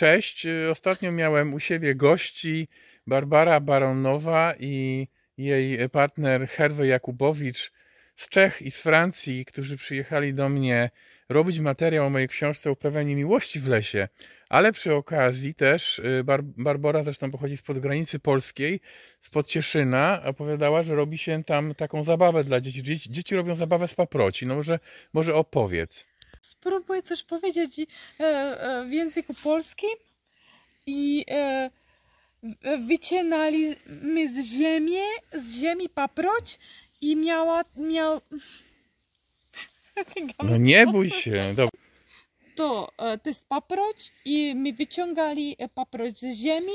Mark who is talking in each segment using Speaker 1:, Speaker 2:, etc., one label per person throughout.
Speaker 1: Cześć, y, ostatnio miałem u siebie gości Barbara Baronowa i jej partner Herwe Jakubowicz z Czech i z Francji, którzy przyjechali do mnie robić materiał o mojej książce Uprawianie miłości w lesie, ale przy okazji też y, Bar Barbara zresztą pochodzi spod granicy polskiej, spod Cieszyna, opowiadała, że robi się tam taką zabawę dla dzieci. Dzieci, dzieci robią zabawę z paproci. No może, może opowiedz
Speaker 2: spróbuję coś powiedzieć e, e, w języku polskim i e, e wycinaliśmy z ziemi, z ziemi paproć i miała, miał... No nie
Speaker 1: bój się, dobra.
Speaker 2: To, e, to jest paproć i my wyciągali paproć z ziemi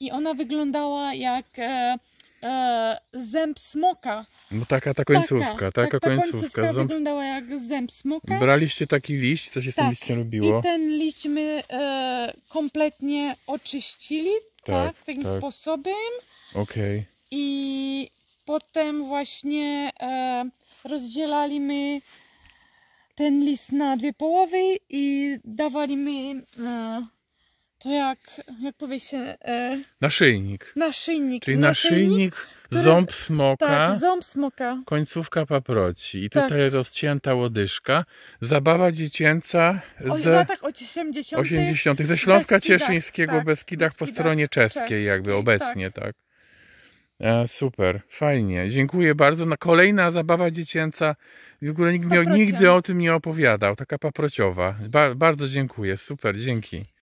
Speaker 2: i ona wyglądała jak e, e, zęb smoka. No taka ta końcówka, taka, taka tak, ta, końcówka. końcówka wyglądała jak zęb smoka.
Speaker 1: Braliście taki liść, co się z tym tak. liściem robiło? I
Speaker 2: ten liść my e, kompletnie oczyścili, tak, tak takim tak. sposobem. Okej. Okay. I potem właśnie e, rozdzielaliśmy ten list na dwie połowy i dawaliśmy e, to jak, jak powie się... E,
Speaker 1: naszyjnik.
Speaker 2: Naszyjnik. Czyli naszyjnik, naszyjnik
Speaker 1: który, ząb smoka. Tak,
Speaker 2: ząb smoka.
Speaker 1: Końcówka paproci. I tak. tutaj tak. rozcięta łodyżka. Zabawa dziecięca z... O latach 80. 80. Ze Śląska Beskidach, Cieszyńskiego, tak, Beskidach, Beskidach, po stronie czeskiej, jakby tak. obecnie, tak. tak. E, super, fajnie. Dziękuję bardzo. Na kolejna zabawa dziecięca. W ogóle nikt mi, nigdy o tym nie opowiadał. Taka paprociowa. Ba bardzo dziękuję. Super, dzięki.